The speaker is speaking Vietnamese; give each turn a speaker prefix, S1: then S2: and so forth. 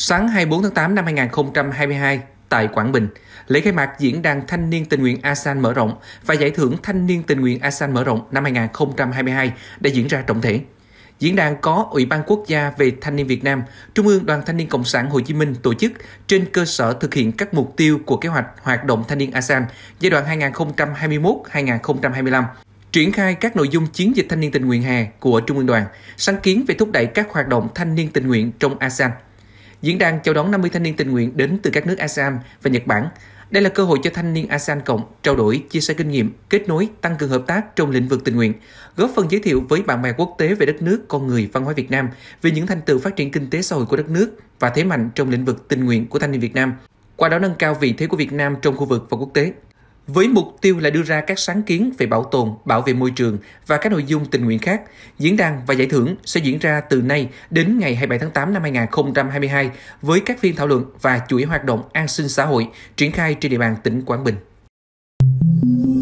S1: Sáng 24 tháng 8 năm 2022, tại Quảng Bình, lễ khai mạc diễn đàn thanh niên tình nguyện ASEAN mở rộng và giải thưởng thanh niên tình nguyện ASEAN mở rộng năm 2022 đã diễn ra trọng thể. Diễn đàn có Ủy ban Quốc gia về Thanh niên Việt Nam, Trung ương Đoàn Thanh niên Cộng sản Hồ Chí Minh tổ chức trên cơ sở thực hiện các mục tiêu của kế hoạch hoạt động thanh niên ASEAN giai đoạn 2021-2025 triển khai các nội dung chiến dịch thanh niên tình nguyện hè của Trung ương đoàn, sáng kiến về thúc đẩy các hoạt động thanh niên tình nguyện trong ASEAN. Diễn đàn chào đón 50 thanh niên tình nguyện đến từ các nước ASEAN và Nhật Bản. Đây là cơ hội cho thanh niên ASEAN Cộng trao đổi, chia sẻ kinh nghiệm, kết nối, tăng cường hợp tác trong lĩnh vực tình nguyện, góp phần giới thiệu với bạn bè quốc tế về đất nước, con người, văn hóa Việt Nam, về những thành tựu phát triển kinh tế xã hội của đất nước và thế mạnh trong lĩnh vực tình nguyện của thanh niên Việt Nam, qua đó nâng cao vị thế của Việt Nam trong khu vực và quốc tế với mục tiêu là đưa ra các sáng kiến về bảo tồn, bảo vệ môi trường và các nội dung tình nguyện khác. Diễn đàn và giải thưởng sẽ diễn ra từ nay đến ngày 27 tháng 8 năm 2022 với các phiên thảo luận và chuỗi hoạt động an sinh xã hội triển khai trên địa bàn tỉnh Quảng Bình.